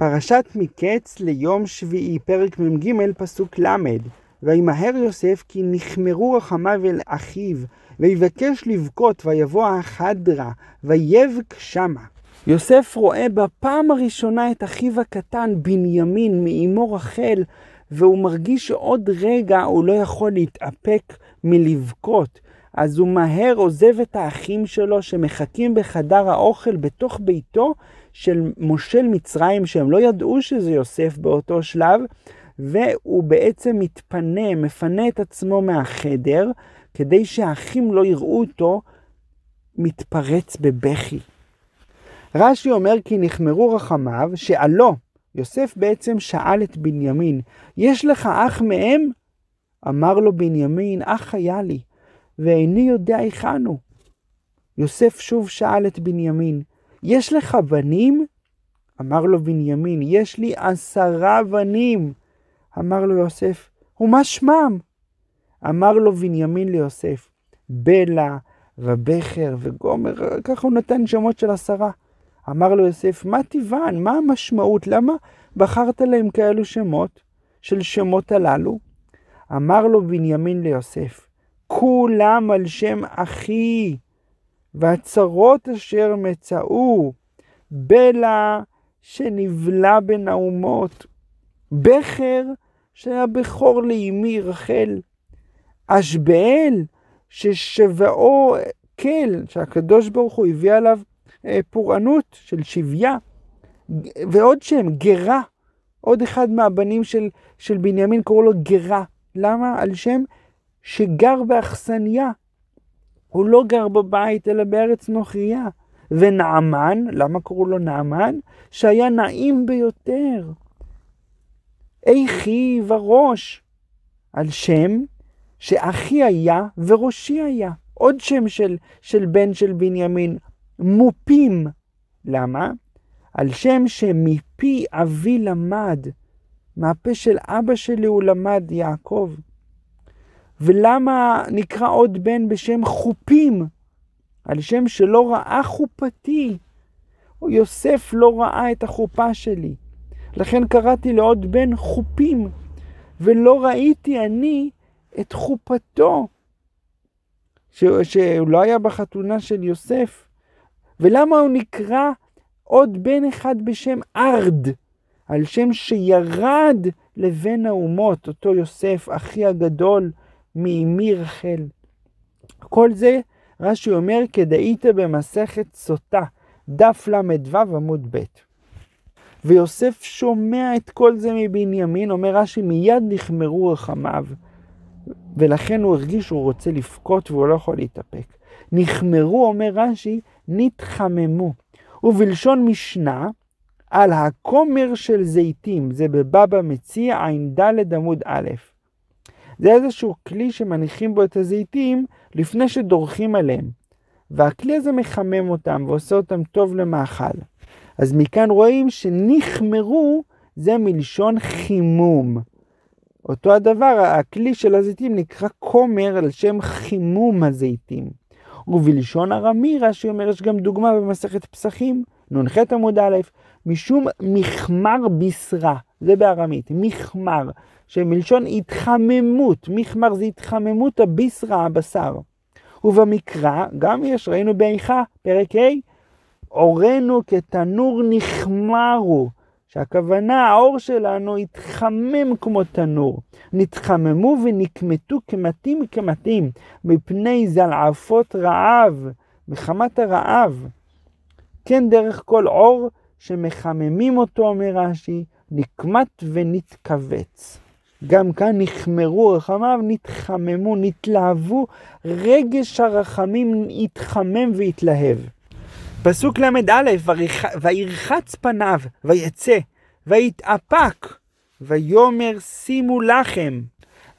פרשת מקץ ליום שביעי, פרק מ"ג, פסוק ל': וימהר יוסף כי נכמרו רחמיו אל אחיו, ויבקש לבכות, ויבוא החדרה, ויבק שמה. יוסף רואה בפעם הראשונה את אחיו הקטן, בנימין, מאמו רחל, והוא מרגיש שעוד רגע הוא לא יכול להתאפק מלבכות. אז הוא מהר עוזב את האחים שלו שמחכים בחדר האוכל בתוך ביתו, של מושל מצרים, שהם לא ידעו שזה יוסף באותו שלב, והוא בעצם מתפנה, מפנה את עצמו מהחדר, כדי שהאחים לא יראו אותו מתפרץ בבכי. רש"י אומר כי נחמרו רחמיו, שעלו, יוסף בעצם שאל את בנימין, יש לך אח מהם? אמר לו בנימין, אח היה לי, ואיני יודע היכן הוא. יוסף שוב שאל את בנימין, יש לך בנים? אמר לו בנימין, יש לי עשרה בנים. אמר לו יוסף, ומה שמם? אמר לו בנימין ליוסף, בלה ובכר וגומר, ככה הוא נתן שמות של עשרה. אמר לו יוסף, מה טבען? מה המשמעות? למה בחרת להם כאלו שמות, של שמות הללו? אמר לו בנימין ליוסף, כולם על שם אחי, והצרות אשר מצאו, בלע שנבלע בין האומות, בכר שהיה בכור לאמי רחל, אשבאל ששבעו כל, שהקדוש ברוך הוא הביא עליו אה, פורענות של שביה, ועוד שם, גרה. עוד אחד מהבנים של, של בנימין קוראו לו גרה. למה? על שם שגר באכסניה הוא לא גר בבית, אלא בארץ נוכרייה. ונעמן, למה קראו לו נעמן? שהיה נעים ביותר. איכי וראש, על שם שאחי היה וראשי היה. עוד שם של, של בן של בנימין, מופים. למה? על שם שמפי אבי למד, מהפה של אבא שלי הוא למד, יעקב. ולמה נקרא עוד בן בשם חופים? על שם שלא ראה חופתי. יוסף לא ראה את החופה שלי. לכן קראתי לעוד בן חופים, ולא ראיתי אני את חופתו, ש... לא היה בחתונה של יוסף. ולמה הוא נקרא עוד בן אחד בשם ארד, על שם שירד לבין האומות, אותו יוסף, אחי הגדול, מאמי רחל. כל זה, רש"י אומר, כדאית במסכת סוטה, דף ל"ו עמוד ב'. ויוסף שומע את כל זה מבנימין, אומר רש"י, מיד נחמרו רחמיו, ולכן הוא הרגיש שהוא רוצה לבכות והוא לא יכול להתאפק. נחמרו, אומר רש"י, נתחממו. ובלשון משנה, על הכומר של זיתים, זה בבבא מציע, ע"ד עמוד א'. זה איזשהו כלי שמניחים בו את הזיתים לפני שדורכים עליהם. והכלי הזה מחמם אותם ועושה אותם טוב למאכל. אז מכאן רואים שנכמרו זה מלשון חימום. אותו הדבר, הכלי של הזיתים נקרא כומר על שם חימום הזיתים. ובלשון ארמי, רש"י אומר, יש גם דוגמה במסכת פסחים, נ"ח עמוד א', משום מכמר בשרה, זה בארמית, מכמר, שמלשון התחממות, מכמר זה התחממות הביסרה, הבשר. ובמקרא, גם יש, ראינו באיכה, פרק ה', עורנו כתנור נכמרו, שהכוונה, העור שלנו התחמם כמו תנור. נתחממו ונקמטו כמתים כמתים, מפני זלעפות רעב, מחמת הרעב. כן דרך כל עור שמחממים אותו, אומר רש"י, נקמט ונתכווץ. גם כאן נחמרו רחמיו, נתחממו, נתלהבו, רגש הרחמים התחמם והתלהב. פסוק ל"א, וירחץ פניו, ויצא, ויתאפק, ויאמר שימו לחם.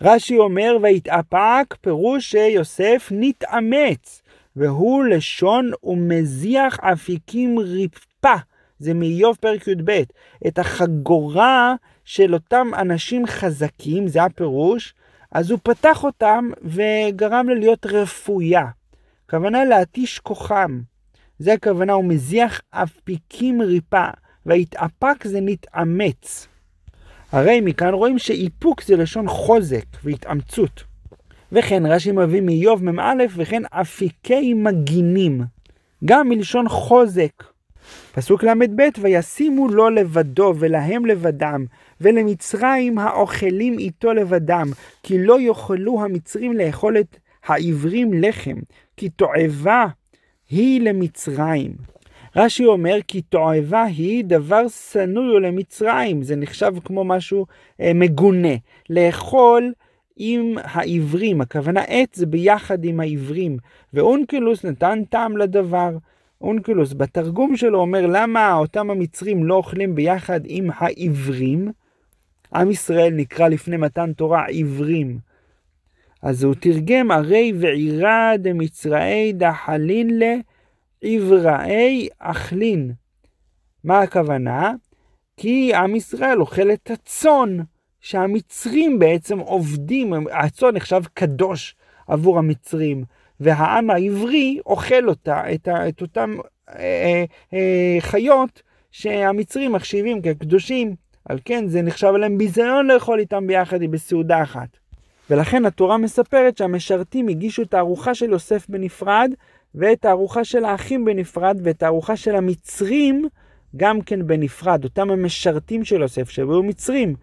רש"י אומר, ויתאפק, פירוש שיוסף נתאמץ, והוא לשון ומזיח אפיקים ריפה. זה מאיוב פרק י"ב. את החגורה של אותם אנשים חזקים, זה הפירוש, אז הוא פתח אותם וגרם לה להיות רפויה. הכוונה להתיש כוחם. זה הכוונה, הוא מזיח אפיקים ריפה, והתאפק זה נתאמץ. הרי מכאן רואים שאיפוק זה לשון חוזק והתאמצות. וכן רש"י מביא מאיוב מ"א וכן אפיקי מגינים. גם מלשון חוזק פסוק ל"ב, וישימו לו לבדו ולהם לבדם, ולמצרים האוכלים איתו לבדם, כי לא יאכלו המצרים לאכול את העברים לחם, כי תועבה היא למצרים. רש"י אומר כי תועבה היא דבר שנוא למצרים, זה נחשב כמו משהו אה, מגונה. לאכול עם העברים, הכוונה עץ זה ביחד עם העברים, ואונקלוס נתן טעם לדבר, אונקלוס בתרגום שלו אומר למה אותם המצרים לא אוכלים ביחד עם העברים. עם ישראל נקרא לפני מתן תורה עברים. אז הוא תרגם הרי ועירה דמצראי דחלין לעבראי אכלין. מה הכוונה? כי עם ישראל אוכל את הצאן, שהמצרים בעצם עובדים, הצאן נחשב קדוש עבור המצרים. והעם העברי אוכל אותה, את, ה, את אותם אה, אה, אה, חיות שהמצרים מחשיבים כקדושים. על כן זה נחשב להם ביזיון לאכול איתם ביחד בסעודה אחת. ולכן התורה מספרת שהמשרתים הגישו את הארוחה של יוסף בנפרד, ואת הארוחה של האחים בנפרד, ואת הארוחה של המצרים גם כן בנפרד. אותם המשרתים של יוסף, שהיו מצרים,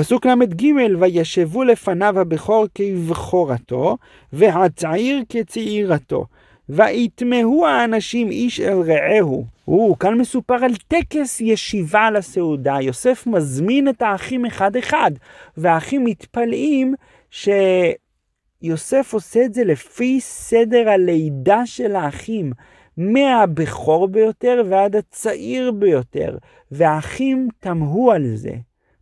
פסוק ל"ג, וישבו לפניו הבכור כבכורתו, והצעיר כצעירתו. ויתמהו האנשים איש אל רעהו. הוא, כאן מסופר על טקס ישיבה לסעודה. יוסף מזמין את האחים אחד-אחד, והאחים מתפלאים שיוסף עושה את זה לפי סדר הלידה של האחים. מהבכור ביותר ועד הצעיר ביותר, והאחים תמהו על זה.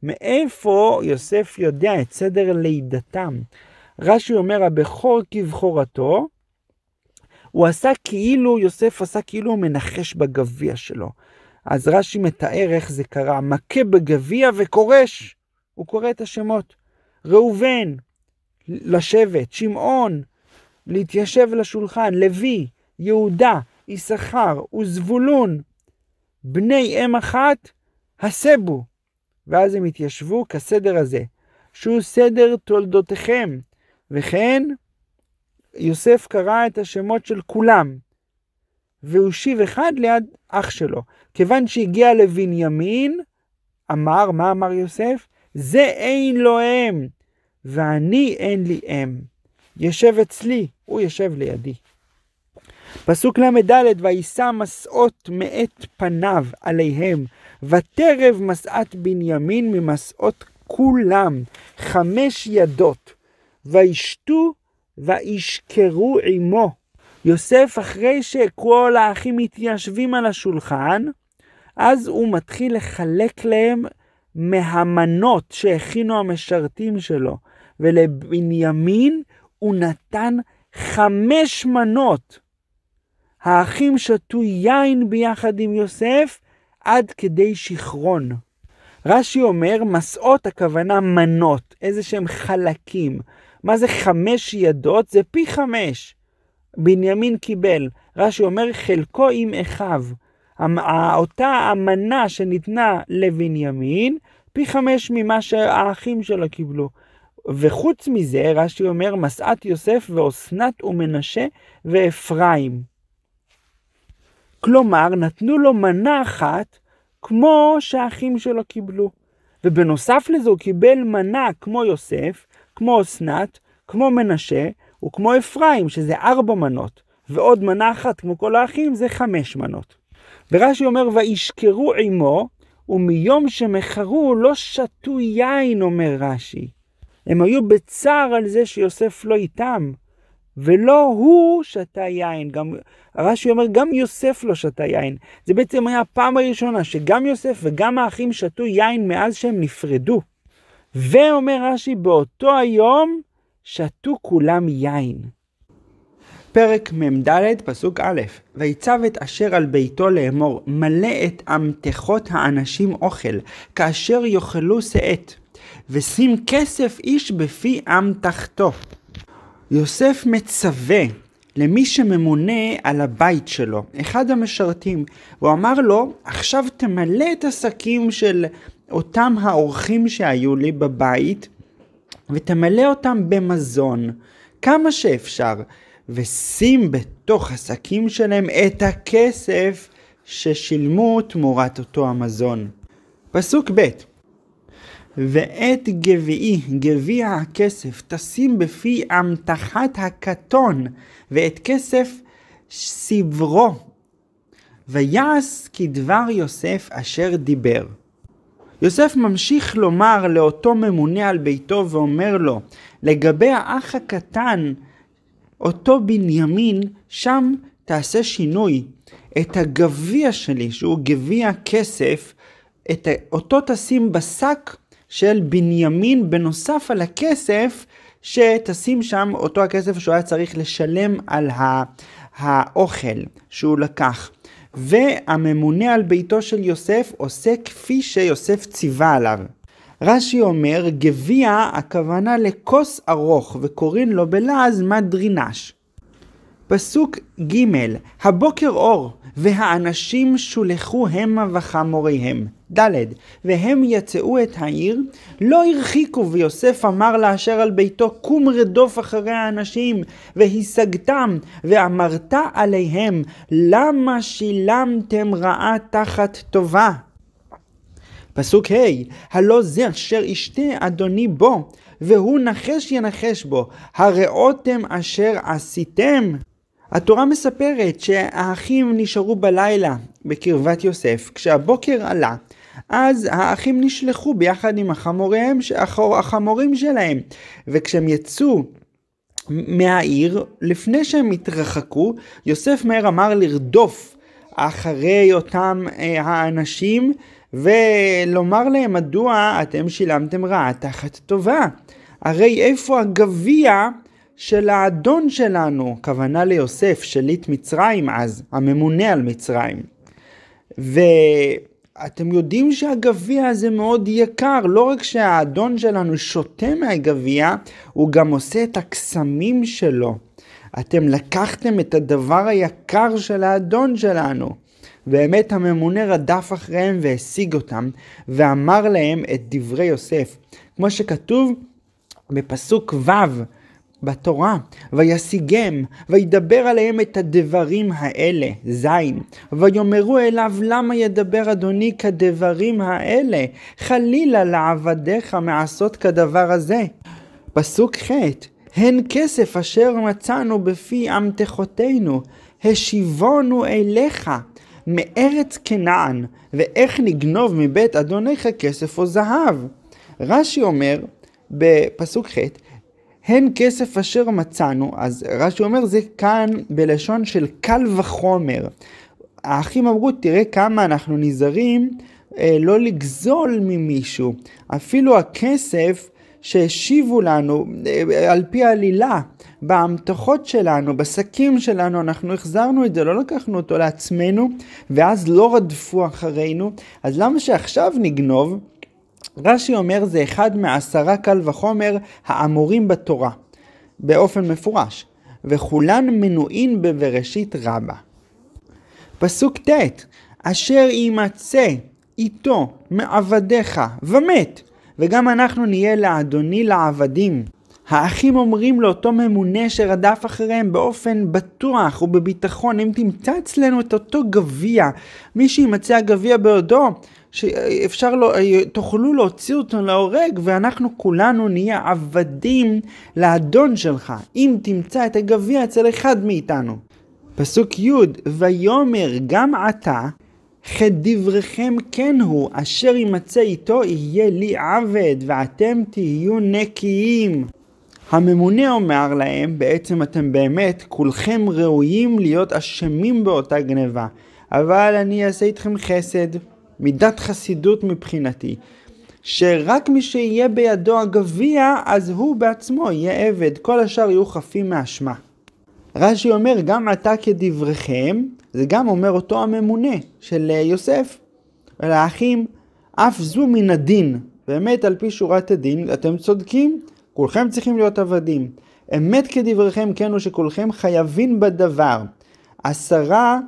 מאיפה יוסף יודע את סדר לידתם? רש"י אומר, הבכור כבכורתו, הוא עשה כאילו, יוסף עשה כאילו הוא מנחש בגביע שלו. אז רש"י מתאר איך זה קרה, מכה בגביע וכורש. הוא קורא את השמות. ראובן, לשבת, שמעון, להתיישב לשולחן, לוי, יהודה, יששכר וזבולון, בני אם אחת, הסבו. ואז הם התיישבו כסדר הזה, שהוא סדר תולדותיכם. וכן, יוסף קרא את השמות של כולם, והושיב אחד ליד אח שלו. כיוון שהגיע לבנימין, אמר, מה אמר יוסף? זה אין לו אם, ואני אין לי אם. ישב אצלי, הוא יושב לידי. פסוק ל"ד, וישא מסעות מאת פניו עליהם, ותרב מסעת בנימין ממסעות כולם, חמש ידות, וישתו וישקרו עמו. יוסף, אחרי שכל האחים מתיישבים על השולחן, אז הוא מתחיל לחלק להם מהמנות שהכינו המשרתים שלו, ולבנימין הוא נתן חמש מנות. האחים שתו יין ביחד עם יוסף, עד כדי שיכרון. רש"י אומר, מסעות הכוונה מנות, איזה שהם חלקים. מה זה חמש ידות? זה פי חמש. בנימין קיבל, רש"י אומר, חלקו עם אחיו. אותה המנה שניתנה לבנימין, פי חמש ממה שהאחים שלו קיבלו. וחוץ מזה, רש"י אומר, מסעת יוסף ואסנת ומנשה ואפרים. כלומר, נתנו לו מנה אחת כמו שהאחים שלו קיבלו. ובנוסף לזה הוא קיבל מנה כמו יוסף, כמו אסנת, כמו מנשה וכמו אפרים, שזה ארבע מנות, ועוד מנה אחת כמו כל האחים, זה חמש מנות. ורש"י אומר, וישקרו עמו, ומיום שמכרו לא שתו יין, אומר רש"י. הם היו בצער על זה שיוסף לא איתם. ולא הוא שתה יין. גם רש"י אומר, גם יוסף לא שתה יין. זה בעצם היה הפעם הראשונה שגם יוסף וגם האחים שתו יין מאז שהם נפרדו. ואומר רש"י, באותו היום שתו כולם יין. פרק מ"ד, פסוק א', ויצב את אשר על ביתו לאמור, מלא את אמתחות האנשים אוכל, כאשר יאכלו שאת, ושים כסף איש בפי עם יוסף מצווה למי שממונה על הבית שלו, אחד המשרתים. הוא אמר לו, עכשיו תמלא את השקים של אותם האורחים שהיו לי בבית, ותמלא אותם במזון, כמה שאפשר, ושים בתוך השקים שלהם את הכסף ששילמו תמורת אותו המזון. פסוק ב' ואת גביעי, גביע הכסף, תשים בפי אמתחת הקטון, ואת כסף סברו. ויעש כדבר יוסף אשר דיבר. יוסף ממשיך לומר לאותו ממונה על ביתו ואומר לו, לגבי האח הקטן, אותו בנימין, שם תעשה שינוי. את הגביע שלי, שהוא גביע כסף, את אותו תשים בשק של בנימין בנוסף על הכסף שתשים שם אותו הכסף שהוא היה צריך לשלם על האוכל שהוא לקח. והממונה על ביתו של יוסף עושה כפי שיוסף ציווה עליו. רש"י אומר, גביע הכוונה לכוס ארוך וקוראים לו בלעז מדרינש. פסוק ג' הבוקר אור, והאנשים שולחו המה וחמוריהם. ד. והם יצאו את העיר, לא הרחיקו, ויוסף אמר לאשר על ביתו, קום רדוף אחרי האנשים, והישגתם, ואמרת עליהם, למה שילמתם רעה תחת טובה? פסוק ה' הלא זה אשר ישתה אדוני בו, והוא נחש ינחש בו, הראותם אשר עשיתם. התורה מספרת שהאחים נשארו בלילה בקרבת יוסף, כשהבוקר עלה, אז האחים נשלחו ביחד עם החמוריהם, החמורים שלהם, וכשהם יצאו מהעיר, לפני שהם התרחקו, יוסף מהר אמר לרדוף אחרי אותם אה, האנשים ולומר להם מדוע אתם שילמתם רעה תחת טובה. הרי איפה הגביע של האדון שלנו, כוונה ליוסף, שליט מצרים אז, הממונה על מצרים. ואתם יודעים שהגביע הזה מאוד יקר, לא רק שהאדון שלנו שותה מהגביע, הוא גם עושה את הקסמים שלו. אתם לקחתם את הדבר היקר של האדון שלנו. באמת הממונה רדף אחריהם והשיג אותם, ואמר להם את דברי יוסף. כמו שכתוב בפסוק ו' בתורה, וישיגם, וידבר עליהם את הדברים האלה, זין, ויאמרו אליו למה ידבר אדוני כדברים האלה, חלילה לעבדיך מעשות כדבר הזה. פסוק ח' הן כסף אשר מצאנו בפי אמתחותינו, השיבונו אליך, מארץ כנען, ואיך נגנוב מבית אדוניך כסף או זהב. רש"י אומר, בפסוק ח' הן כסף אשר מצאנו, אז רש"י אומר זה כאן בלשון של קל וחומר. האחים אמרו, תראה כמה אנחנו נזהרים אה, לא לגזול ממישהו. אפילו הכסף שהשיבו לנו אה, על פי העלילה, באמתחות שלנו, בשקים שלנו, אנחנו החזרנו את זה, לא לקחנו אותו לעצמנו, ואז לא רדפו אחרינו, אז למה שעכשיו נגנוב? רש"י אומר זה אחד מעשרה קל וחומר האמורים בתורה, באופן מפורש, וכולן מנועים בבראשית רבה. פסוק ט' אשר יימצא איתו מעבדיך ומת, וגם אנחנו נהיה לאדוני לעבדים. האחים אומרים לאותו ממונה שרדף אחריהם באופן בטוח ובביטחון, אם תמצא אצלנו את אותו גביע, מי שימצא הגביע בעודו, שאפשר לו, תוכלו להוציא אותו להורג ואנחנו כולנו נהיה עבדים לאדון שלך, אם תמצא את הגביע אצל אחד מאיתנו. פסוק י' ויאמר גם עתה כדבריכם כן הוא, אשר יימצא איתו יהיה לי עבד, ואתם תהיו נקיים. הממונה אומר להם, בעצם אתם באמת כולכם ראויים להיות אשמים באותה גניבה, אבל אני אעשה איתכם חסד, מידת חסידות מבחינתי, שרק מי שיהיה בידו הגביע, אז הוא בעצמו יהיה עבד, כל השאר יהיו חפים מאשמה. רש"י אומר, גם אתה כדבריכם, זה גם אומר אותו הממונה של אה, יוסף, ולאחים, אף זו מן הדין, באמת על פי שורת הדין, אתם צודקים. כולכם צריכים להיות עבדים. אמת כדבריכם כן הוא שכולכם חייבים בדבר. עשרה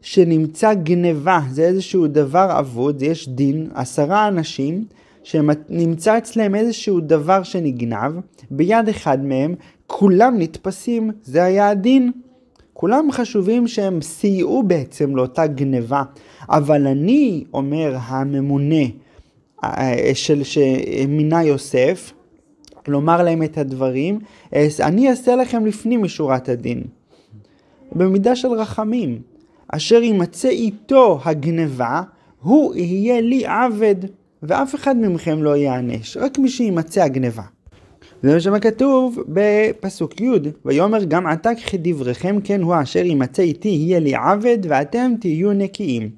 שנמצא גניבה, זה איזשהו דבר אבוד, יש דין, עשרה אנשים שנמצא אצלם איזשהו דבר שנגנב, ביד אחד מהם כולם נתפסים, זה היה הדין. כולם חשובים שהם סייעו בעצם לאותה גניבה, אבל אני, אומר הממונה אה, אה, של שמינה יוסף, לומר להם את הדברים, אני אעשה לכם לפנים משורת הדין. במידה של רחמים, אשר יימצא איתו הגנבה, הוא יהיה לי עבד, ואף אחד מכם לא ייענש, רק מי שימצא הגנבה. זה מה שכתוב בפסוק י' ויאמר גם עתה כדבריכם כן הוא אשר ימצא איתי יהיה לי עבד ואתם תהיו נקיים.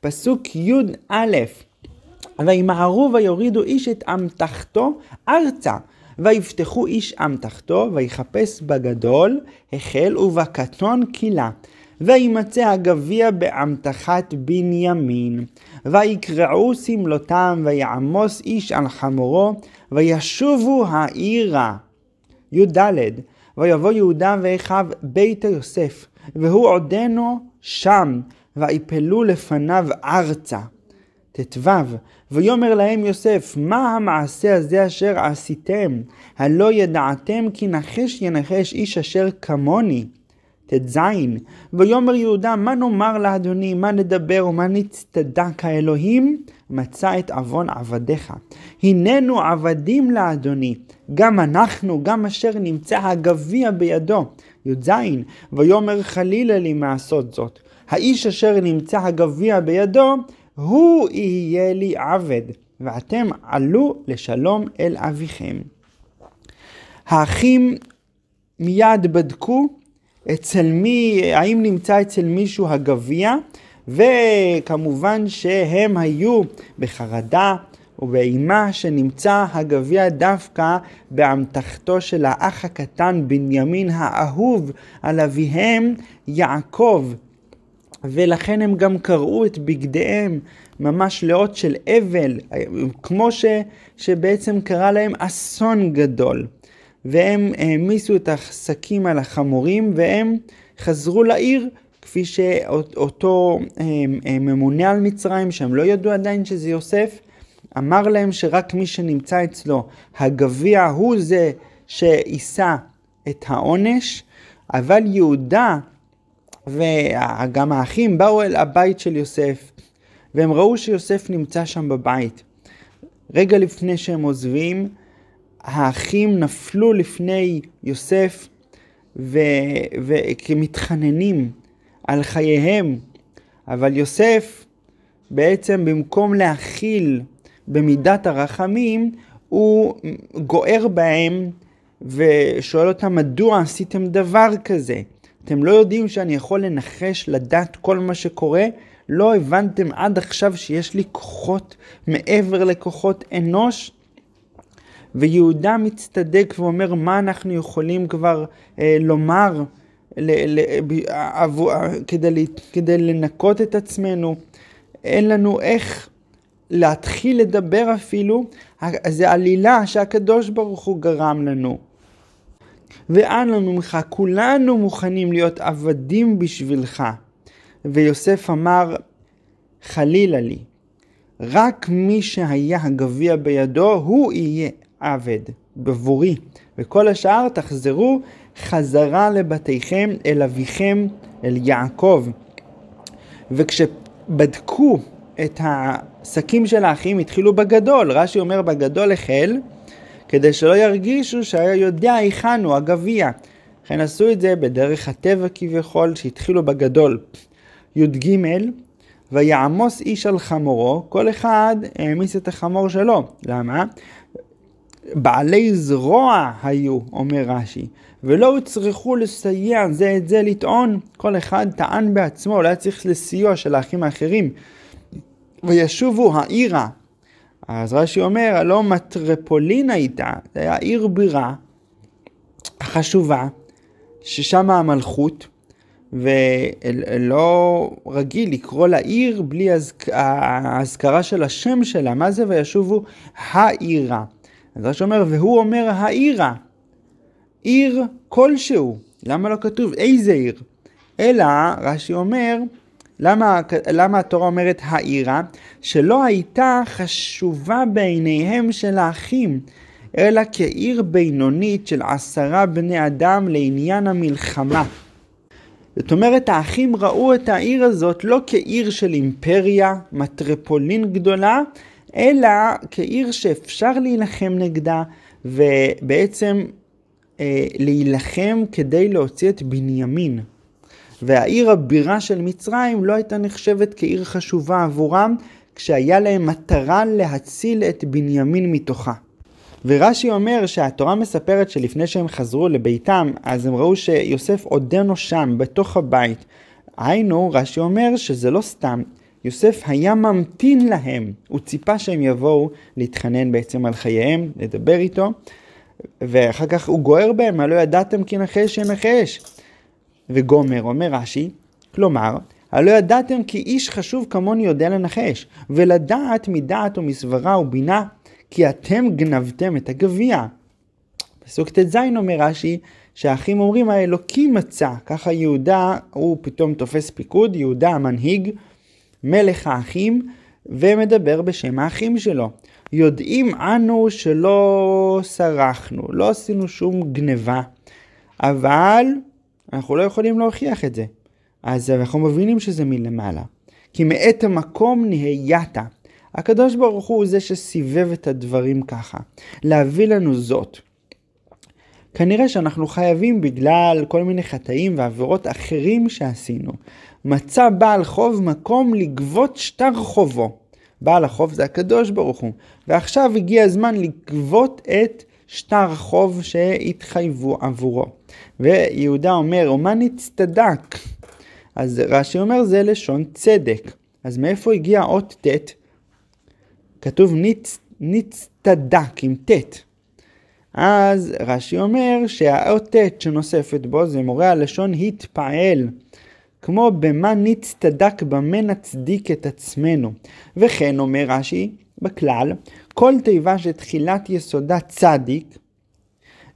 פסוק י' א' וימהרו ויורידו איש את אמתחתו ארצה ויפתחו איש עם תחתו, ויחפש בגדול, החל ובקטון קילה. וימצא הגביע באמתחת בנימין. ויקרעו שמלותם, ויעמוס איש על חמורו, וישובו העירה. י"ד ויבוא יהודה ואחיו ביתה יוסף, והוא עודנו שם, ויפלו לפניו ארצה. ט"ו ויאמר להם יוסף, מה המעשה הזה אשר עשיתם? הלא ידעתם כי נחש ינחש איש אשר כמוני. ט"ז, ויאמר יהודה, מה נאמר לאדוני, מה נדבר ומה נצטדק האלוהים? מצא את עוון עבדיך. הננו עבדים לאדוני, גם אנחנו, גם אשר נמצא הגביע בידו. י"ז, ויאמר חלילה לי מעשות זאת. האיש אשר נמצא הגביע בידו, הוא יהיה לי עבד, ואתם עלו לשלום אל אביכם. האחים מיד בדקו אצל מי, האם נמצא אצל מישהו הגביע, וכמובן שהם היו בחרדה ובאימה שנמצא הגביע דווקא באמתחתו של האח הקטן בנימין האהוב על אביהם יעקב, ולכן הם גם קרעו את בגדיהם ממש לאות של אבל, כמו ש, שבעצם קרה להם אסון גדול. והם העמיסו את השקים על החמורים והם חזרו לעיר כפי שאותו אה, אה, ממונה על מצרים, שהם לא ידעו עדיין שזה יוסף, אמר להם שרק מי שנמצא אצלו הגביע הוא זה שיישא את העונש, אבל יהודה וגם האחים באו אל הבית של יוסף, והם ראו שיוסף נמצא שם בבית. רגע לפני שהם עוזבים, האחים נפלו לפני יוסף וכמתחננים על חייהם, אבל יוסף בעצם במקום להכיל במידת הרחמים, הוא גוער בהם ושואל אותם מדוע עשיתם דבר כזה. אתם לא יודעים שאני יכול לנחש, לדעת כל מה שקורה? לא הבנתם עד עכשיו שיש לי כוחות מעבר לכוחות אנוש? ויהודה מצטדק ואומר, מה אנחנו יכולים כבר אה, לומר ל, ל, אה, כדי, כדי לנקות את עצמנו? אין לנו איך להתחיל לדבר אפילו, זה עלילה שהקדוש ברוך הוא גרם לנו. ואנו ממך, כולנו מוכנים להיות עבדים בשבילך. ויוסף אמר, חלילה לי, רק מי שהיה הגביע בידו, הוא יהיה עבד, בבורי, וכל השאר תחזרו חזרה לבתיכם, אל אביכם, אל יעקב. וכשבדקו את השקים של האחים, התחילו בגדול, רש"י אומר בגדול החל, כדי שלא ירגישו שהיה יודע היכן הוא הגביע. לכן עשו את זה בדרך הטבע כביכול, שהתחילו בגדול. י"ג, ויעמוס איש על חמורו, כל אחד העמיס את החמור שלו. למה? בעלי זרוע היו, אומר רש"י, ולא הוצרכו לסייע זה את זה לטעון, כל אחד טען בעצמו, אולי לא צריך לסיוע של האחים האחרים. וישובו העירה אז רש"י אומר, הלא מטרפולין הייתה, זה היה עיר בירה חשובה, ששם המלכות, ולא רגיל לקרוא לעיר בלי האזכרה של השם שלה, מה זה וישובו העירה. אז רש"י אומר, והוא אומר העירה, עיר כלשהו, למה לא כתוב איזה עיר? אלא רש"י אומר, למה, למה התורה אומרת העירה? שלא הייתה חשובה בעיניהם של האחים, אלא כעיר בינונית של עשרה בני אדם לעניין המלחמה. זאת אומרת, האחים ראו את העיר הזאת לא כעיר של אימפריה, מטרפולין גדולה, אלא כעיר שאפשר להילחם נגדה, ובעצם אה, להילחם כדי להוציא את בנימין. והעיר הבירה של מצרים לא הייתה נחשבת כעיר חשובה עבורם, כשהיה להם מטרה להציל את בנימין מתוכה. ורש"י אומר שהתורה מספרת שלפני שהם חזרו לביתם, אז הם ראו שיוסף עודנו שם, בתוך הבית. היינו, רש"י אומר שזה לא סתם, יוסף היה ממתין להם, הוא ציפה שהם יבואו להתחנן בעצם על חייהם, לדבר איתו, ואחר כך הוא גוער בהם, מה לא ידעתם כי נחש ינחש. וגומר, אומר רש"י, כלומר, הלא ידעתם כי איש חשוב כמוני יודע לנחש, ולדעת מדעת ומסברה ובינה, כי אתם גנבתם את הגביע. פסוק ט"ז אומר רש"י, שהאחים אומרים האלוקים מצא, ככה יהודה הוא פתאום תופס פיקוד, יהודה המנהיג, מלך האחים, ומדבר בשם האחים שלו. יודעים אנו שלא סרחנו, לא עשינו שום גניבה, אבל אנחנו לא יכולים להוכיח את זה. אז אנחנו מבינים שזה מלמעלה. כי מאת המקום נהייתה. הקדוש ברוך הוא זה שסיבב את הדברים ככה. להביא לנו זאת. כנראה שאנחנו חייבים בגלל כל מיני חטאים ועבירות אחרים שעשינו. מצא בעל חוב מקום לגבות שטר חובו. בעל החוב זה הקדוש ברוך הוא. ועכשיו הגיע הזמן לגבות את שטר חוב שהתחייבו עבורו. ויהודה אומר, ומה נצטדק? אז רש"י אומר, זה לשון צדק. אז מאיפה הגיע אות ט'? כתוב ניצ, נצטדק עם ט'. אז רש"י אומר שהאות ט' שנוספת בו זה מורה הלשון התפעל. כמו במה נצטדק במה נצדיק את עצמנו. וכן אומר רש"י, בכלל, כל תיבה שתחילת יסודה צדיק,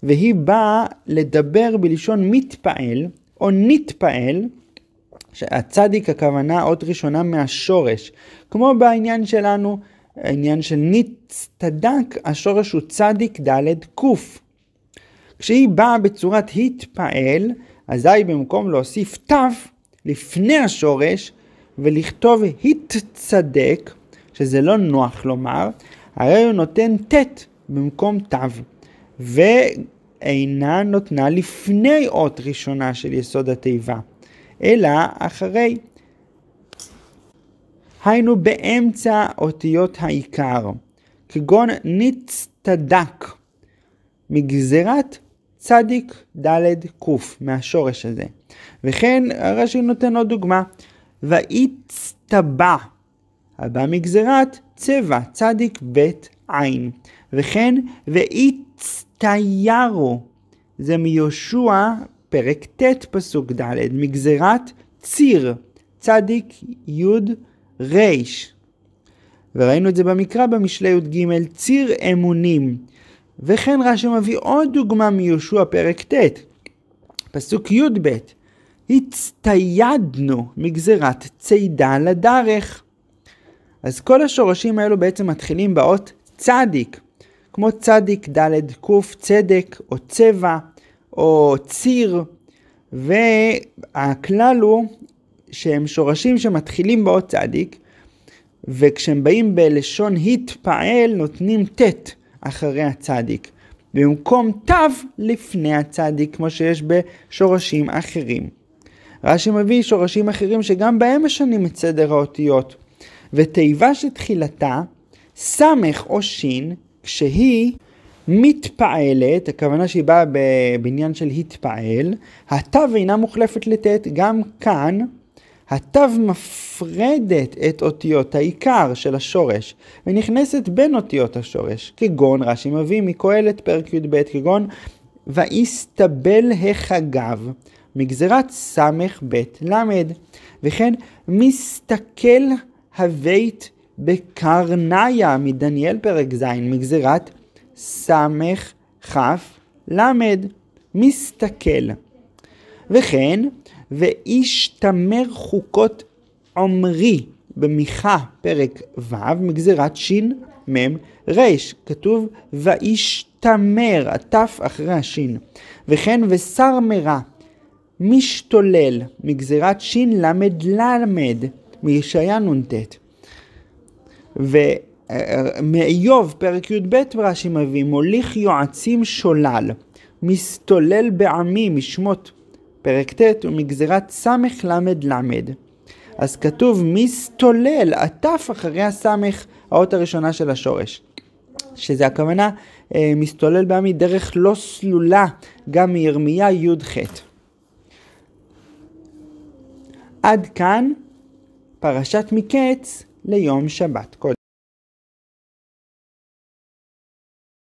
והיא באה לדבר בלשון מתפעל או נתפעל, שהצדיק הכוונה אות ראשונה מהשורש, כמו בעניין שלנו, העניין של נצטדק, השורש הוא צדיק ד' ק'. כשהיא באה בצורת התפעל, אזי במקום להוסיף ת' לפני השורש ולכתוב התצדק, שזה לא נוח לומר, הרי הוא נותן ט' במקום ת', ואינה נותנה לפני אות ראשונה של יסוד התיבה, אלא אחרי. היינו באמצע אותיות העיקר, כגון נצטדק, מגזירת צדיק ד' ק', מהשורש הזה. וכן רש"י נותן עוד דוגמה, ואיצטבע הבא מגזירת צבע, צדיק בית עין. וכן ואיצטיירו, זה מיהושע פרק ט' פסוק ד', מגזירת ציר, צדיק י' ר'. וראינו את זה במקרא במשלי י"ג, ציר אמונים. וכן רש"י מביא עוד דוגמה מיהושע פרק ט', פסוק י"ב, הצטיידנו מגזירת צידה לדרך. אז כל השורשים האלו בעצם מתחילים באות צדיק, כמו צדיק ד' ק' צדק או צבע או ציר, והכלל הוא שהם שורשים שמתחילים באות צדיק, וכשהם באים בלשון התפעל נותנים ט' אחרי הצדיק, במקום ת' לפני הצדיק, כמו שיש בשורשים אחרים. רש"י מביא שורשים אחרים שגם בהם משנים את סדר האותיות. ותיבה שתחילתה סמך או שין, כשהיא מתפעלת, הכוונה שהיא באה בבניין של התפעל, התו אינה מוחלפת לתת גם כאן התו מפרדת את אותיות העיקר של השורש, ונכנסת בין אותיות השורש, כגון רש"י מביא מקהלת פרק י"ב, כגון ויסתבל החגב, מגזרת ס"ב ל', וכן מסתכל הבית בקרניה מדניאל פרק ז' מגזירת סכ"ל מסתכל. וכן תמר חוקות עומרי במיכה פרק ו' מגזירת שמ"ר, כתוב ואיש תמר, התף אחרי השין וכן ושר מרע משתולל מגזירת של"ל מישעיה נ"ט. ומאיוב פרק י"ב רש"י מביא מוליך יועצים שולל מסתולל בעמי משמות פרק ט' ומגזירת ס"ל אז כתוב מסתולל עטף אחרי הסמ"ך האות הראשונה של השורש שזה הכוונה אה, מסתולל בעמי דרך לא סלולה גם מירמיה י"ח עד כאן פרשת מקץ ליום שבת קודש.